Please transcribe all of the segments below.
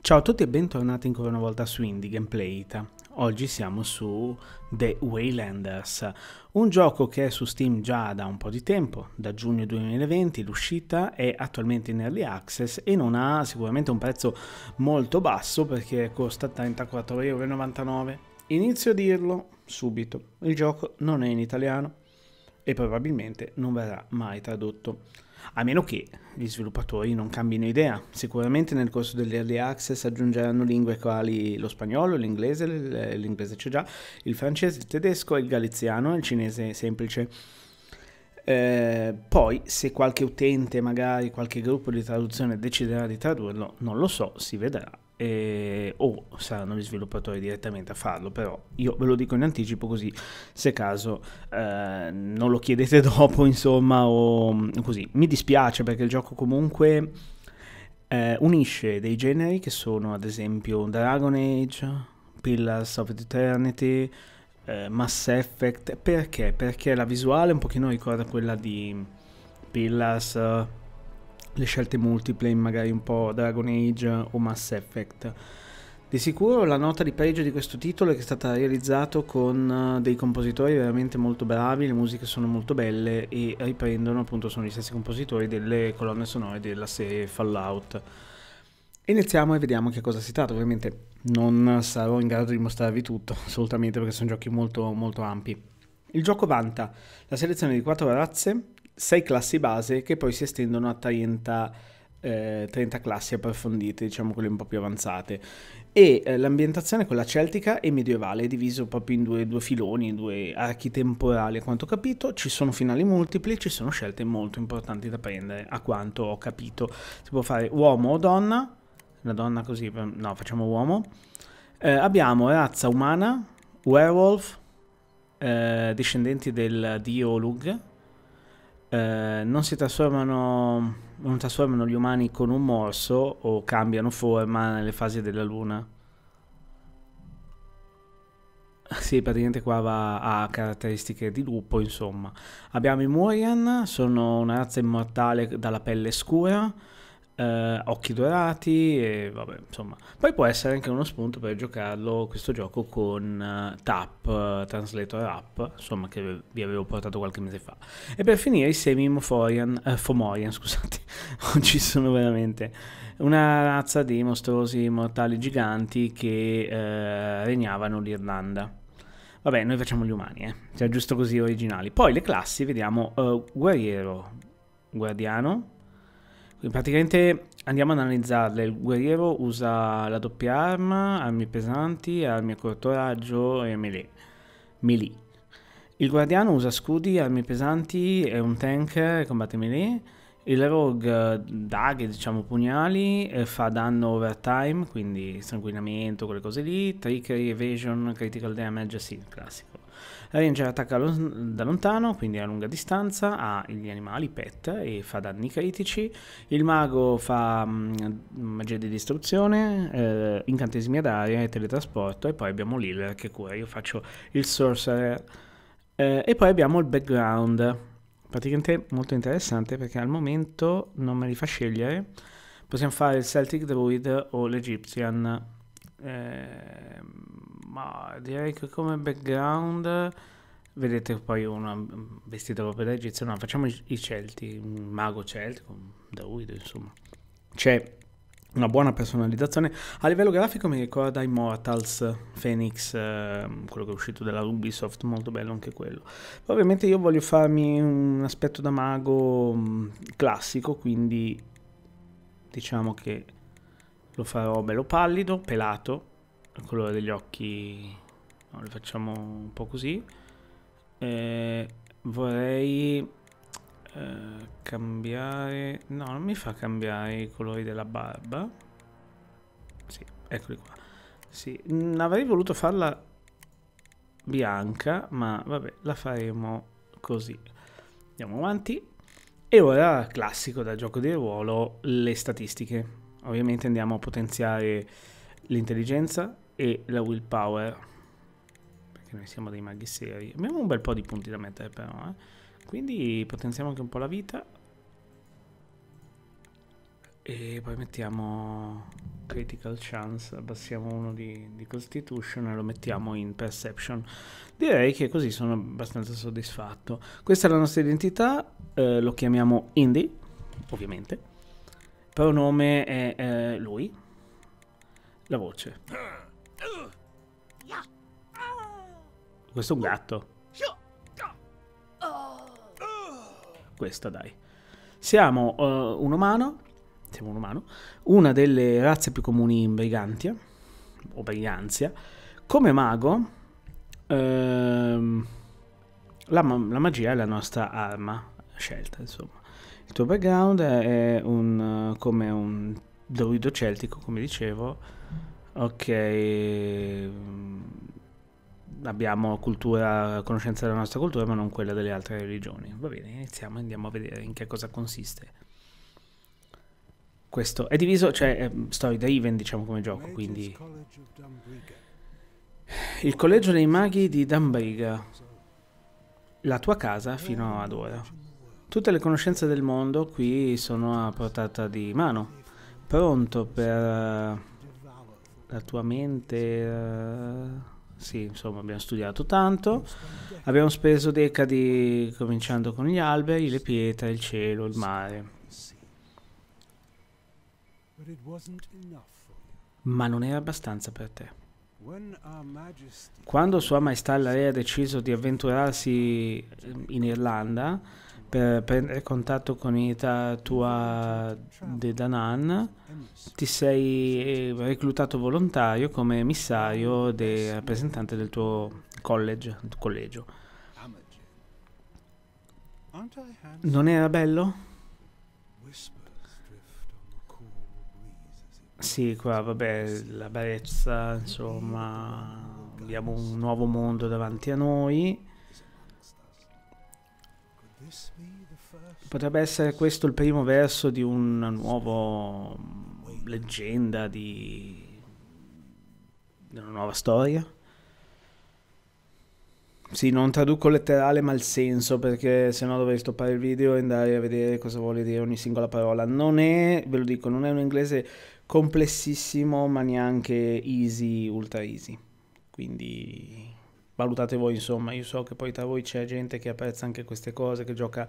Ciao a tutti e bentornati ancora una volta su Indie Gameplay Ita. Oggi siamo su The Waylanders, un gioco che è su Steam già da un po' di tempo, da giugno 2020 l'uscita è attualmente in early access e non ha sicuramente un prezzo molto basso perché costa 34,99€. Inizio a dirlo subito, il gioco non è in italiano e probabilmente non verrà mai tradotto a meno che gli sviluppatori non cambino idea. Sicuramente nel corso dell'early access aggiungeranno lingue quali lo spagnolo, l'inglese, l'inglese c'è già, il francese, il tedesco, il galiziano e il cinese semplice. Eh, poi se qualche utente, magari qualche gruppo di traduzione deciderà di tradurlo, non lo so, si vedrà eh, o saranno gli sviluppatori direttamente a farlo, però io ve lo dico in anticipo così se caso eh, non lo chiedete dopo, insomma, o così. Mi dispiace perché il gioco comunque eh, unisce dei generi che sono ad esempio Dragon Age, Pillars of Eternity, eh, Mass Effect, perché? Perché la visuale un pochino ricorda quella di Pillars le scelte multiple, magari un po' Dragon Age o Mass Effect. Di sicuro la nota di pregio di questo titolo è che è stata realizzata con eh, dei compositori veramente molto bravi, le musiche sono molto belle e riprendono appunto sono gli stessi compositori delle colonne sonore della serie Fallout. Iniziamo e vediamo che cosa si tratta, ovviamente non sarò in grado di mostrarvi tutto assolutamente perché sono giochi molto molto ampi. Il gioco vanta la selezione di quattro razze 6 classi base che poi si estendono a 30, eh, 30 classi approfondite, diciamo quelle un po' più avanzate. E eh, l'ambientazione è quella celtica e medievale, è diviso proprio in due, due filoni, due archi temporali a quanto ho capito, ci sono finali multipli, ci sono scelte molto importanti da prendere a quanto ho capito. Si può fare uomo o donna, una donna così, no facciamo uomo. Eh, abbiamo razza umana, werewolf, eh, discendenti del dio Lug, eh, non si trasformano, non trasformano gli umani con un morso o cambiano forma nelle fasi della luna? Sì, praticamente qua va a caratteristiche di lupo, insomma. Abbiamo i Murian, sono una razza immortale dalla pelle scura, eh, occhi dorati e vabbè, insomma. Poi può essere anche uno spunto per giocarlo questo gioco con uh, TAP, uh, Translator App, insomma, che vi avevo portato qualche mese fa. E per finire i semi Moforian, uh, Fomorian, scusate, oggi sono veramente una razza di mostruosi mortali giganti che eh, regnavano l'Irlanda. Vabbè, noi facciamo gli umani, eh? cioè giusto così originali. Poi le classi, vediamo guerriero, guardiano, quindi praticamente andiamo ad analizzarle. Il guerriero usa la doppia arma, armi pesanti, armi a corto raggio e melee. melee. Il guardiano usa scudi, armi pesanti, è un tank e combatte melee. Il rogue eh, daghe, diciamo pugnali, eh, fa danno overtime, quindi sanguinamento, quelle cose lì. Trickery, evasion, critical damage, sì, classico ranger attacca da lontano, quindi a lunga distanza, ha gli animali pet e fa danni critici. Il mago fa mh, mm, magia di distruzione, eh, incantesimi ad aria e teletrasporto. E poi abbiamo Lil che cura. Io faccio il sorcerer. Eh, e poi abbiamo il background, praticamente molto interessante perché al momento non me li fa scegliere. Possiamo fare il Celtic Druid o l'Egyptian. Eh, ma direi che come background vedete poi una vestita proprio da egizio. No, facciamo i, Celti, un mago celtico, da Uido, insomma. C'è una buona personalizzazione. A livello grafico mi ricorda Immortals Phoenix, ehm, quello che è uscito dalla Ubisoft, molto bello anche quello. Poi ovviamente io voglio farmi un aspetto da mago mm, classico, quindi diciamo che lo farò bello pallido, pelato, il colore degli occhi no, lo facciamo un po' così eh, vorrei eh, cambiare no non mi fa cambiare i colori della barba sì eccoli qua sì mm, avrei voluto farla bianca ma vabbè la faremo così andiamo avanti e ora classico da gioco di ruolo le statistiche ovviamente andiamo a potenziare l'intelligenza e la willpower perché noi siamo dei maghi seri abbiamo un bel po' di punti da mettere però eh? quindi potenziamo anche un po' la vita e poi mettiamo critical chance abbassiamo uno di, di, constitution e lo mettiamo in perception direi che così sono abbastanza soddisfatto questa è la nostra identità eh, lo chiamiamo Indy ovviamente pronome è eh, lui la voce Questo è un gatto. Questa dai. Siamo uh, un umano. Siamo un umano. Una delle razze più comuni in Brigantia. O Brigantia. Come mago... Ehm, la, la, magia è la nostra arma scelta, insomma. Il tuo background è un, come un druido celtico, come dicevo. Ok, ehm, abbiamo cultura, conoscenza della nostra cultura, ma non quella delle altre religioni. Va bene, iniziamo e andiamo a vedere in che cosa consiste. Questo è diviso, cioè è ehm, Story da Even, diciamo come gioco, quindi il collegio dei maghi di Dambriga, la tua casa fino ad ora. Tutte le conoscenze del mondo qui sono a portata di mano, pronto per eh, la tua mente eh, sì, insomma abbiamo studiato tanto, abbiamo speso decadi cominciando con gli alberi, le pietre, il cielo, il mare. Ma non era abbastanza per te. Quando Sua Maestà la Re ha deciso di avventurarsi in Irlanda, per prendere contatto con l'unità tua di Danan, ti sei eh, reclutato volontario come emissario del rappresentante del tuo college, collegio. Non era bello? Sì, qua vabbè, la bellezza, insomma, abbiamo un nuovo mondo davanti a noi Potrebbe essere questo il primo verso di una nuova mm, leggenda, di, di una nuova storia? Sì, non traduco letterale ma il senso perché se no dovrei stoppare il video e andare a vedere cosa vuole dire ogni singola parola. Non è, ve lo dico, non è un inglese complessissimo ma neanche easy, ultra easy. Quindi valutate voi, insomma, io so che poi tra voi c'è gente che apprezza anche queste cose, che gioca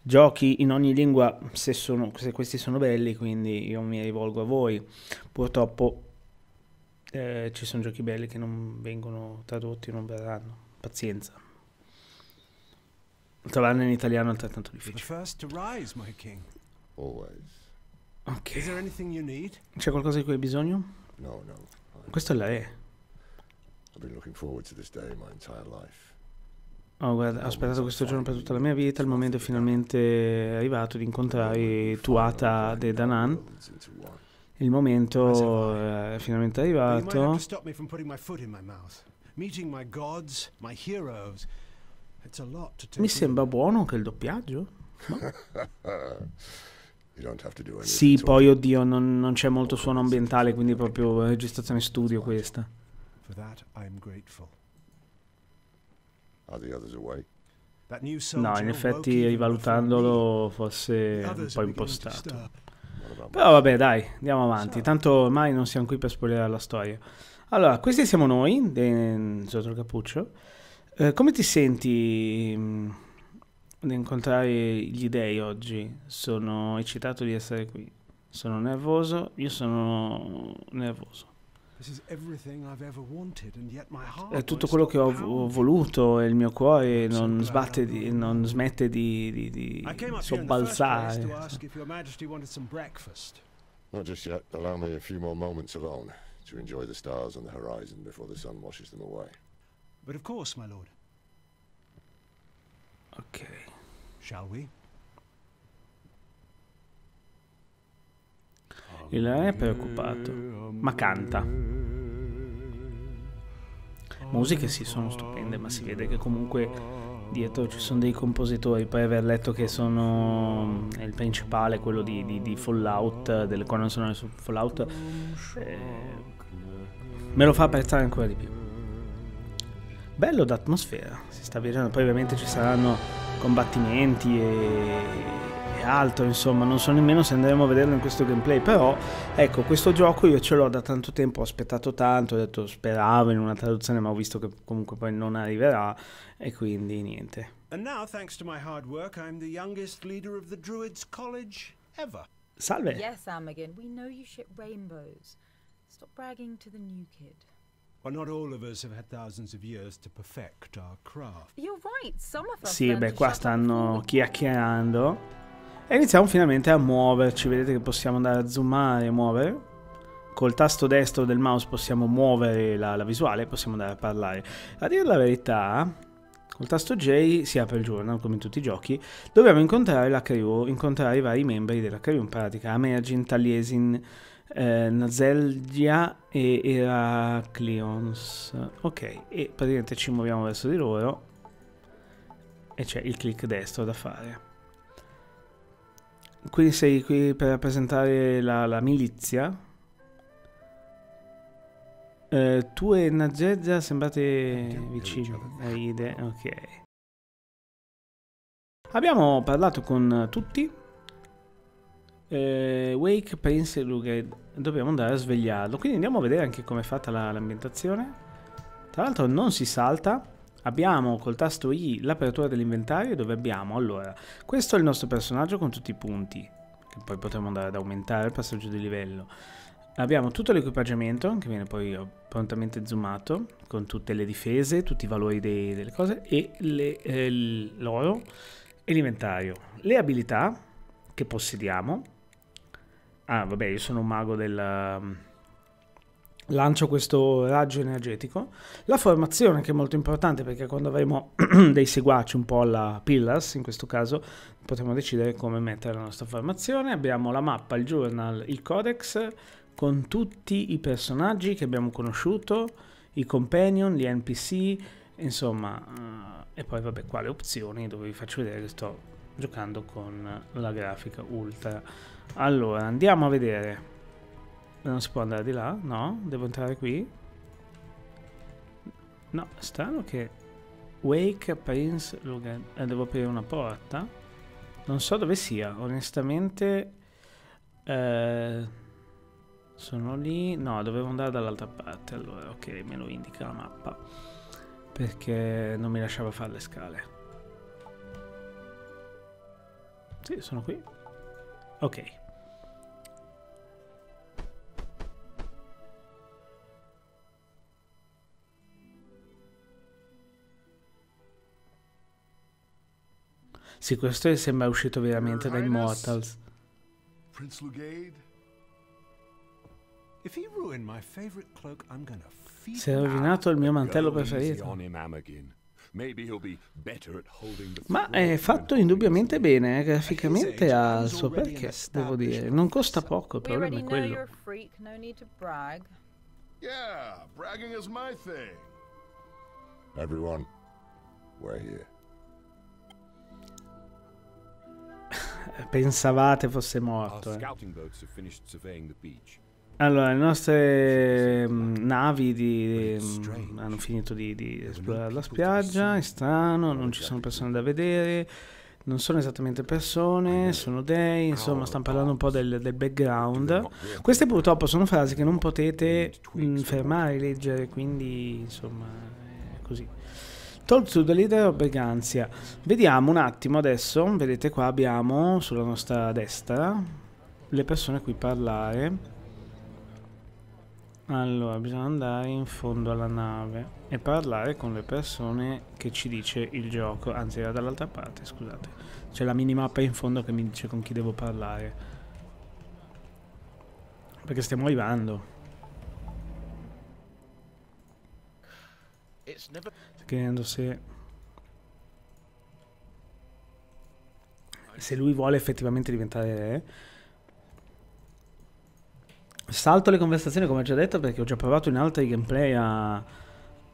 giochi in ogni lingua se, sono, se questi sono belli, quindi io mi rivolgo a voi. Purtroppo eh, ci sono giochi belli che non vengono tradotti, non verranno. Pazienza. Trovarne in italiano è altrettanto difficile. Ok. C'è qualcosa di cui hai bisogno? No, no. Questo è la E. Oh, ho aspettato questo giorno per tutta la mia vita, il momento eh, è finalmente arrivato di incontrare Tuata De Danan. Il momento è finalmente arrivato. Mi sembra buono anche il doppiaggio. No? sì, poi oddio, non, non c'è molto suono ambientale, quindi è proprio registrazione studio questa. For that, I am grateful. Are the others awake? No, in effetti rivalutandolo fosse un po' impostato. Però vabbè, dai, andiamo avanti. Tanto ormai non siamo qui per spoilerare la storia. Allora, questi siamo noi, sotto mm, il cappuccio. Eh, come ti senti mm, di incontrare gli dei oggi? Sono eccitato di essere qui. Sono nervoso, io sono nervoso. È tutto quello che ho, voluto e il mio cuore non, di, non smette di, di, di sobbalzare. Not just yet. Allow me a few more moments alone to enjoy the stars on the horizon before the sun washes them away. But of course, my lord. Okay. Shall we? Il re è preoccupato, ma canta musiche sì sono stupende, ma si vede che comunque dietro ci sono dei compositori. Poi aver letto che sono il principale, quello di, di, di Fallout, delle colonne sonore su Fallout, eh, me lo fa apprezzare ancora di più. Bello d'atmosfera, si sta vedendo. Poi ovviamente ci saranno combattimenti e altro, insomma, non so nemmeno se andremo a vederlo in questo gameplay, però ecco, questo gioco io ce l'ho da tanto tempo, ho aspettato tanto, ho detto speravo in una traduzione, ma ho visto che comunque poi non arriverà e quindi niente. And now thanks to my hard work, I'm the youngest leader of the Druids College ever. Salve. Yes, Amagen, we know you ship rainbows. Stop bragging to the new kid. Sì, beh, qua stanno chiacchierando. E iniziamo finalmente a muoverci, vedete che possiamo andare a zoomare e muovere. Col tasto destro del mouse possiamo muovere la, la visuale e possiamo andare a parlare. A dire la verità, col tasto J si apre il journal, come in tutti i giochi. Dobbiamo incontrare la crew, incontrare i vari membri della crew, in pratica Amergin, Taliesin, eh, Nazelgia e Heracleons. Ok, e praticamente ci muoviamo verso di loro e c'è il click destro da fare. Quindi sei qui per rappresentare la, la milizia? Eh, tu e Naggezza sembrate vicini. Ride, eh, Ok. Abbiamo parlato con tutti. Eh, Wake, Prince e Luger. Dobbiamo andare a svegliarlo. Quindi andiamo a vedere anche come è fatta l'ambientazione. La, Tra l'altro non si salta abbiamo col tasto I l'apertura dell'inventario dove abbiamo allora questo è il nostro personaggio con tutti i punti che poi potremo andare ad aumentare il passaggio di livello abbiamo tutto l'equipaggiamento che viene poi eh, prontamente zoomato con tutte le difese, tutti i valori dei, delle cose e eh, l'oro eh, e l'inventario le abilità che possediamo ah vabbè io sono un mago del lancio questo raggio energetico. La formazione che è molto importante perché quando avremo dei seguaci un po' alla Pillars in questo caso potremo decidere come mettere la nostra formazione. Abbiamo la mappa, il journal, il codex con tutti i personaggi che abbiamo conosciuto, i companion, gli NPC, insomma, eh, e poi vabbè qua le opzioni dove vi faccio vedere che sto giocando con la grafica ultra. Allora, andiamo a vedere non si può andare di là? No? Devo entrare qui? No, strano che... Wake Prince Logan... Eh, devo aprire una porta? Non so dove sia, onestamente... Eh, sono lì... No, dovevo andare dall'altra parte, allora, ok, me lo indica la mappa. Perché non mi lasciava fare le scale. Sì, sono qui. Ok. Sì, questo sembra uscito veramente da Immortals. Prince Lugade? If he ruined my favorite cloak, I'm gonna si è rovinato il mio mantello preferito. Ma è fatto indubbiamente bene, eh? graficamente ha il suo perché, devo dire. Non costa poco, il problema è quello. Yeah, bragging is my thing. Everyone, we're here. Pensavate fosse morto. Eh. Allora, le nostre mm, navi di, mm, hanno finito di, di esplorare la spiaggia, è strano, non ci sono persone da vedere, non sono esattamente persone, sono dei, insomma, stiamo parlando un po' del, del background. Queste purtroppo sono frasi che non potete mm, fermare, leggere, quindi insomma, è così. Talk to the leader of Berganzia. Vediamo un attimo adesso, vedete qua abbiamo sulla nostra destra le persone a parlare. Allora, bisogna andare in fondo alla nave e parlare con le persone che ci dice il gioco. Anzi, era dall'altra parte, scusate. C'è la minimappa in fondo che mi dice con chi devo parlare. Perché stiamo arrivando chiedendo se... Se lui vuole effettivamente diventare re. Salto le conversazioni come ho già detto perché ho già provato in altri gameplay a, a,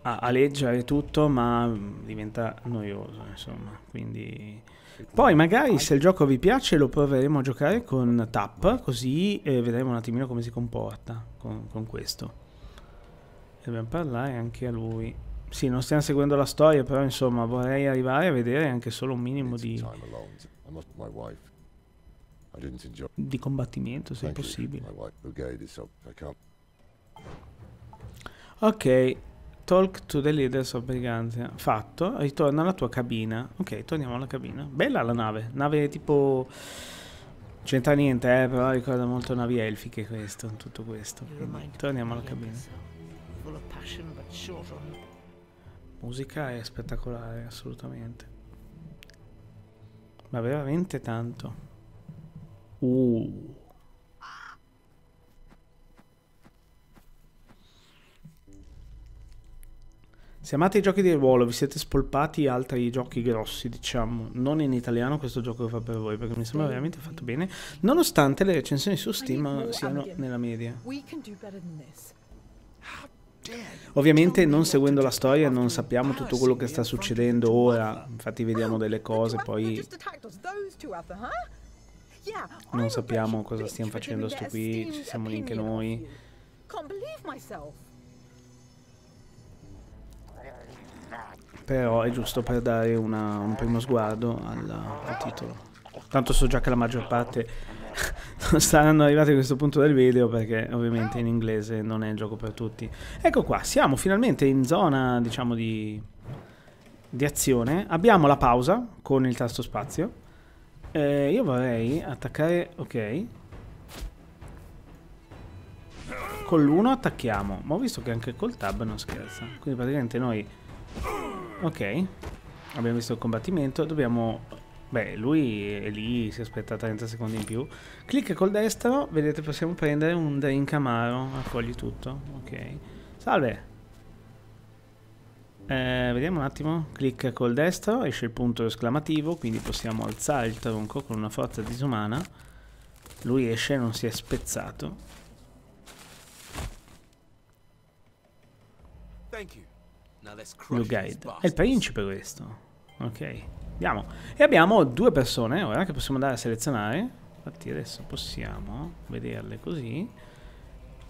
a leggere tutto ma diventa noioso insomma quindi... Poi magari se il gioco vi piace lo proveremo a giocare con Tap così eh, vedremo un attimino come si comporta con, con questo. Dobbiamo parlare anche a lui. Sì, non stiamo seguendo la storia, però insomma vorrei arrivare a vedere anche solo un minimo di, di combattimento, se possibile. Ok, talk to the leaders of Briganzia. Fatto, ritorna alla tua cabina. Ok, torniamo alla cabina. Bella la nave, nave tipo... C'entra niente, eh, però ricorda molto navi elfiche questo, tutto questo. torniamo alla cabina musica è spettacolare, assolutamente. Ma veramente tanto. Uh. Se amate i giochi di ruolo, vi siete spolpati altri giochi grossi, diciamo, non in italiano questo gioco che fa per voi, perché mi sembra veramente fatto bene, nonostante le recensioni su Steam siano nella media. We Ovviamente non seguendo la storia non sappiamo tutto quello che sta succedendo ora, infatti vediamo delle cose, poi non sappiamo cosa stiamo facendo sto qui, ci siamo lì anche noi. Però è giusto per dare una, un primo sguardo alla, al titolo. Tanto so già che la maggior parte saranno arrivati a questo punto del video perché ovviamente in inglese non è il gioco per tutti. Ecco qua, siamo finalmente in zona diciamo di, di azione. Abbiamo la pausa con il tasto spazio. Eh, io vorrei attaccare... ok. Con l'1 attacchiamo, ma ho visto che anche col tab non scherza. Quindi praticamente noi... Ok, abbiamo visto il combattimento, dobbiamo Beh, lui è lì, si aspetta 30 secondi in più. Clicca col destro, vedete possiamo prendere un drink amaro, accogli tutto, ok. Salve! Eh, vediamo un attimo, clicca col destro, esce il punto esclamativo, quindi possiamo alzare il tronco con una forza disumana. Lui esce, non si è spezzato. Blue Guide. È il principe questo. Ok. Abbiamo. E abbiamo due persone ora che possiamo andare a selezionare. Infatti adesso possiamo vederle così.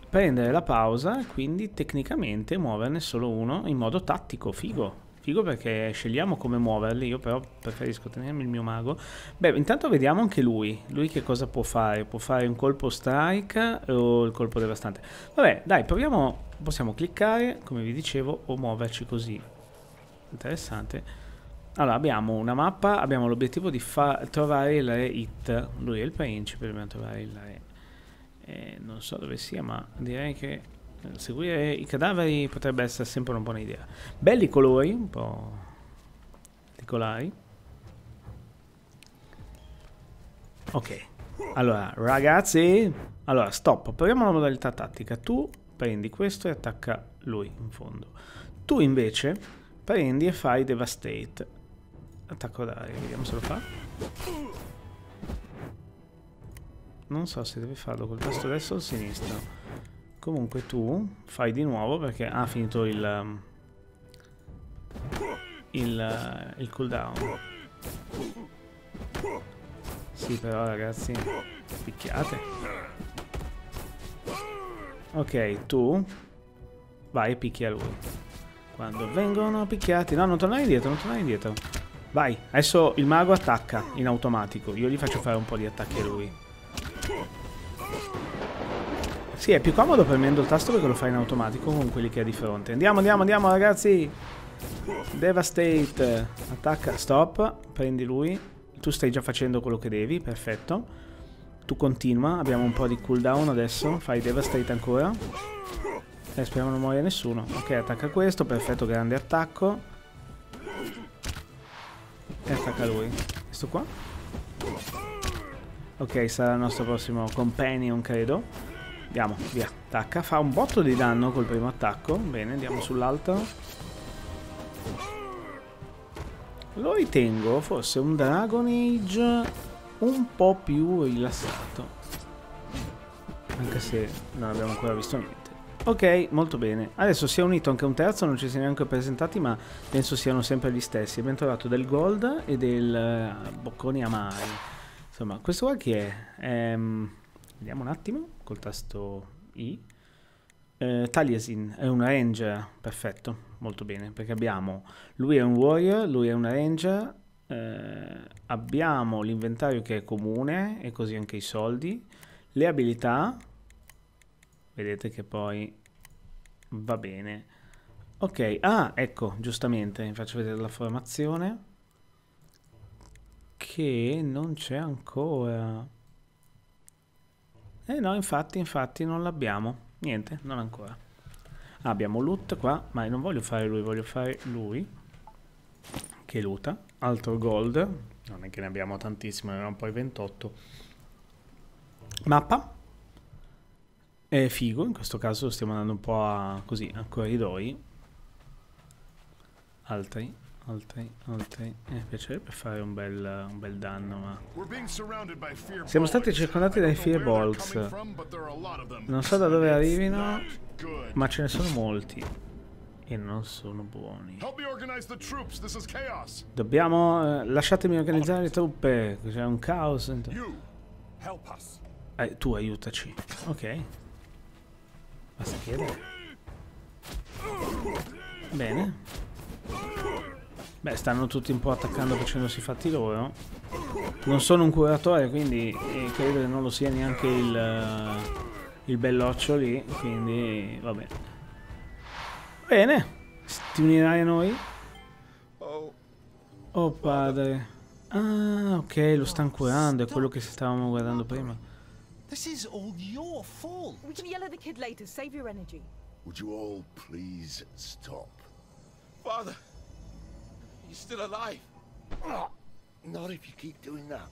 Prendere la pausa, quindi tecnicamente muoverne solo uno in modo tattico, figo. Figo perché scegliamo come muoverli, io però preferisco tenermi il mio mago. Beh, intanto vediamo anche lui, lui che cosa può fare. Può fare un colpo strike o il colpo devastante. Vabbè, dai, proviamo, possiamo cliccare, come vi dicevo, o muoverci così. Interessante. Allora, abbiamo una mappa, abbiamo l'obiettivo di trovare il re hit. Lui è il principe, dobbiamo trovare il re. Eh, non so dove sia, ma direi che eh, seguire eh, i cadaveri potrebbe essere sempre una buona idea. Belli colori, un po' particolari. Ok, allora, ragazzi, allora, stop. Proviamo la modalità tattica. Tu prendi questo e attacca lui, in fondo. Tu, invece, prendi e fai Devastate Attacco d'aria, vediamo se lo fa. Non so se deve farlo col tasto destro o sinistro. Comunque tu fai di nuovo perché ha finito il, um, il, uh, il cooldown. Sì, però ragazzi, picchiate. Ok, tu vai e picchia lui. Quando vengono picchiati... No, non tornare indietro, non tornare indietro. Vai, adesso il mago attacca in automatico. Io gli faccio fare un po' di attacchi a lui. Sì, è più comodo premendo il tasto perché lo fa in automatico con quelli che ha di fronte. Andiamo, andiamo, andiamo, ragazzi! Devastate! Attacca, stop, prendi lui. Tu stai già facendo quello che devi, perfetto. Tu continua, abbiamo un po' di cooldown adesso. Fai Devastate ancora. Eh, speriamo non muoia nessuno. Ok, attacca questo, perfetto, grande attacco. E attacca lui. Questo qua? Ok, sarà il nostro prossimo companion, credo. Andiamo, via. Attacca. Fa un botto di danno col primo attacco. Bene, andiamo sull'altro. Lo ritengo forse un Dragon Age un po' più rilassato. Anche se non abbiamo ancora visto niente. Ok, molto bene. Adesso si è unito anche un terzo, non ci si è neanche presentati, ma penso siano sempre gli stessi. Abbiamo trovato del Gold e del eh, Bocconi Amari. Insomma, questo qua chi è? Ehm, vediamo un attimo, col tasto I. Eh, Taliesin è un Ranger, perfetto, molto bene, perché abbiamo... Lui è un Warrior, lui è un Ranger, eh, abbiamo l'inventario che è comune, e così anche i soldi, le abilità vedete che poi va bene. Ok, ah, ecco, giustamente, vi faccio vedere la formazione. Che non c'è ancora. Eh no, infatti, infatti, non l'abbiamo. Niente, non ancora. Ah, abbiamo loot qua, ma non voglio fare lui, voglio fare lui. Che luta. Altro gold. Non è che ne abbiamo tantissimo, ne abbiamo poi 28. Mappa è figo, in questo caso stiamo andando un po' a, così, a corridoi. Altri, altri, altri. Mi eh, piacerebbe fare un bel, un bel danno, ma... Siamo stati circondati dai Fearbolts. Non so da dove arrivino, ma ce ne sono molti e non sono buoni. Dobbiamo... Eh, lasciatemi organizzare le truppe, c'è un caos. Eh, tu aiutaci. Ok a schiena. Bene. Beh, stanno tutti un po' attaccando facendosi fatti loro. Non sono un curatore, quindi eh, credo che non lo sia neanche il, eh, il belloccio lì, quindi va bene. Bene, ti unirai a noi? Oh padre. Ah, ok, lo stanno curando, è quello che stavamo guardando prima. This is all your fault. We can yell at the kid later. Save your energy. Would you all please stop? Father, you're still alive. Not if you keep doing that.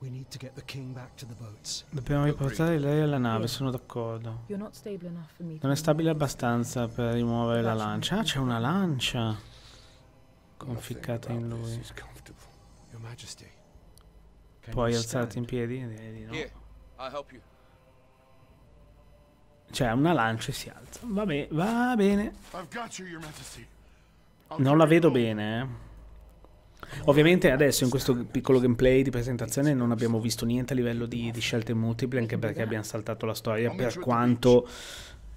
We need to get the king back to the boats. Dobbiamo riportare lei alla nave, sono d'accordo. Non è stabile abbastanza per rimuovere la lancia. Ah, c'è una lancia! Conficcata in lui. Your Majesty. Puoi alzarti in piedi e dire di no. Yeah, cioè, una lancia e si alza. Va, bene, va bene. Non la vedo bene, eh. Ovviamente adesso in questo piccolo gameplay di presentazione non abbiamo visto niente a livello di, di scelte multiple, anche perché abbiamo saltato la storia per quanto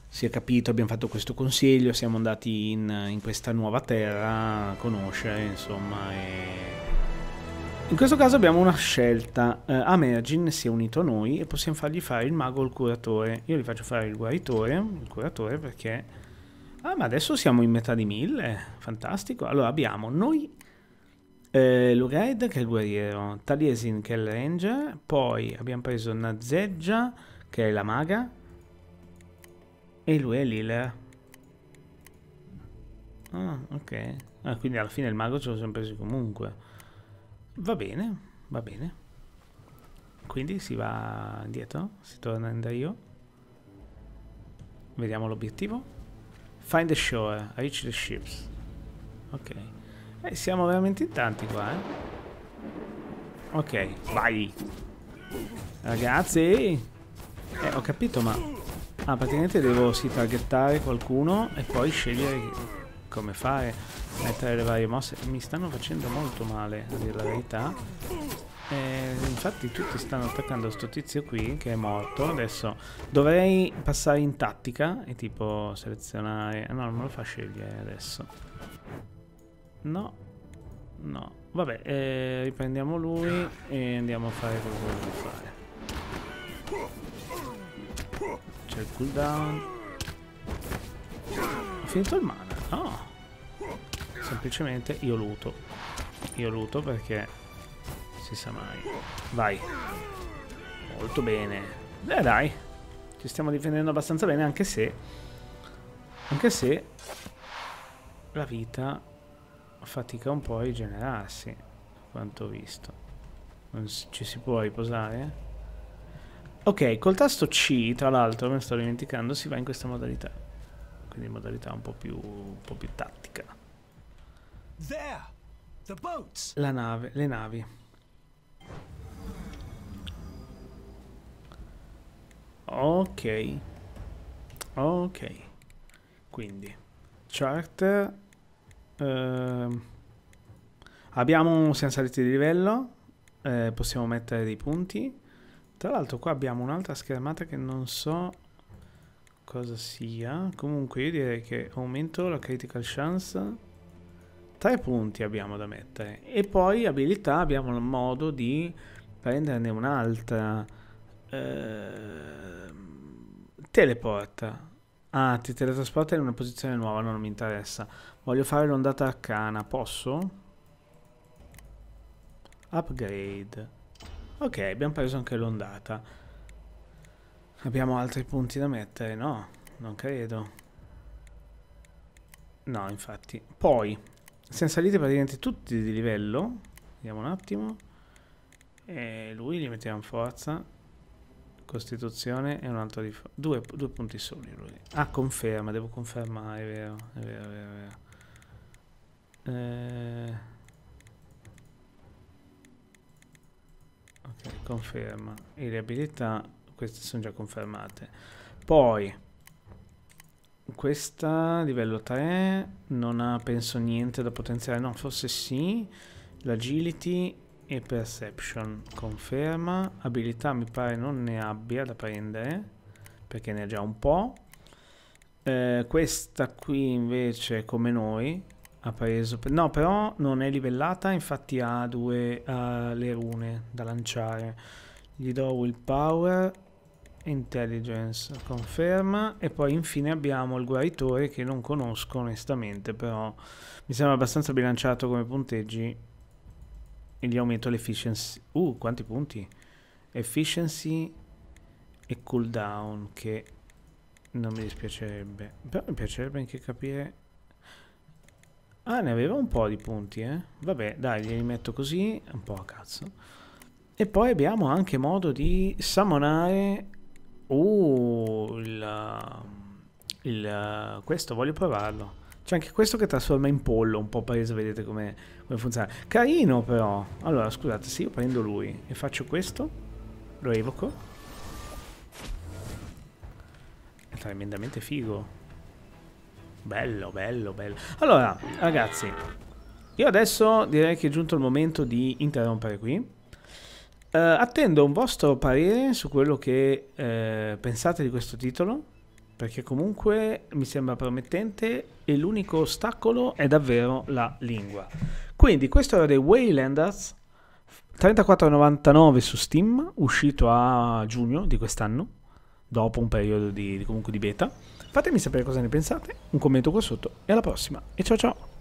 si è capito, abbiamo fatto questo consiglio, siamo andati in, in questa nuova terra a conoscere, insomma, e in questo caso abbiamo una scelta. Uh, eh, Amergin si è unito a noi e possiamo fargli fare il mago o il curatore. Io gli faccio fare il guaritore, il curatore perché... Ah, ma adesso siamo in metà di mille. Fantastico. Allora abbiamo noi eh, Lugaid che è il guerriero, Taliesin che è il ranger, poi abbiamo preso Nazeggia che è la maga e lui è l'healer. Ah, ok. Ah, quindi alla fine il mago ce lo siamo presi comunque. Va bene, va bene. Quindi si va indietro, si torna in da io. Vediamo l'obiettivo. Find the shore, reach the ships. Ok. Eh, siamo veramente in tanti qua, eh. Ok, vai. Ragazzi. Eh, ho capito, ma... Ah, praticamente devo sì targettare qualcuno e poi scegliere... Chi come fare, mettere le varie mosse. Mi stanno facendo molto male, a dire la verità. E infatti tutti stanno attaccando sto tizio qui che è morto. Adesso dovrei passare in tattica e tipo selezionare... Ah, no, non me lo fa scegliere adesso. No. No. Vabbè, eh, riprendiamo lui e andiamo a fare quello che vogliamo fare. C'è il cooldown. Ho finito il mana. No. Ah. Semplicemente io luto. Io luto perché si sa mai. Vai. Molto bene. Beh dai. Ci stiamo difendendo abbastanza bene anche se... Anche se... La vita fatica un po' a rigenerarsi. Quanto ho visto. Non ci si può riposare? Ok, col tasto C, tra l'altro, me ne sto dimenticando, si va in questa modalità quindi modalità un po' più, un po più tattica. La nave, le navi. Ok. Ok. Quindi, charter. Eh, abbiamo, siamo saliti di livello. Eh, possiamo mettere dei punti. Tra l'altro qua abbiamo un'altra schermata che non so cosa sia. Comunque io direi che aumento la critical chance. Tre punti abbiamo da mettere. E poi abilità abbiamo il modo di prenderne un'altra. Ehm, teleporta. Ah, ti teletrasporta in una posizione nuova, non mi interessa. Voglio fare l'ondata arcana, posso? Upgrade. Ok, abbiamo preso anche l'ondata. Abbiamo altri punti da mettere? No, non credo. No, infatti. Poi, siamo saliti praticamente tutti di livello. Vediamo un attimo. E lui li mettiamo forza. Costituzione e un altro di forza. Due, due, punti soli lui. Ah, conferma, devo confermare, è vero, è vero, è vero. È vero. Eh... Ok, conferma. E le abilità queste sono già confermate. Poi, questa livello 3 non ha penso niente da potenziare, no forse sì, l'agility e perception, conferma, abilità mi pare non ne abbia da prendere, perché ne ha già un po'. Eh, questa qui invece come noi ha preso, per... no però non è livellata, infatti ha due uh, le rune da lanciare. Gli do willpower Intelligence, conferma. E poi infine abbiamo il guaritore che non conosco onestamente, però mi sembra abbastanza bilanciato come punteggi. E gli aumento l'efficiency. Uh, quanti punti? Efficiency e cooldown che non mi dispiacerebbe. Però mi piacerebbe anche capire... Ah, ne aveva un po' di punti, eh? Vabbè, dai, glieli metto così, un po' a cazzo. E poi abbiamo anche modo di summonare Uh, il, um, il, uh, questo voglio provarlo. C'è anche questo che trasforma in pollo, un po' preso, vedete come, come funziona. Carino però. Allora, scusate, se io prendo lui e faccio questo, lo evoco. È tremendamente figo. Bello, bello, bello. Allora, ragazzi, io adesso direi che è giunto il momento di interrompere qui. Uh, attendo un vostro parere su quello che uh, pensate di questo titolo, perché comunque mi sembra promettente e l'unico ostacolo è davvero la lingua. Quindi questo era dei Waylanders, 34,99 su Steam, uscito a giugno di quest'anno, dopo un periodo di, comunque di beta. Fatemi sapere cosa ne pensate, un commento qua sotto e alla prossima. E ciao ciao!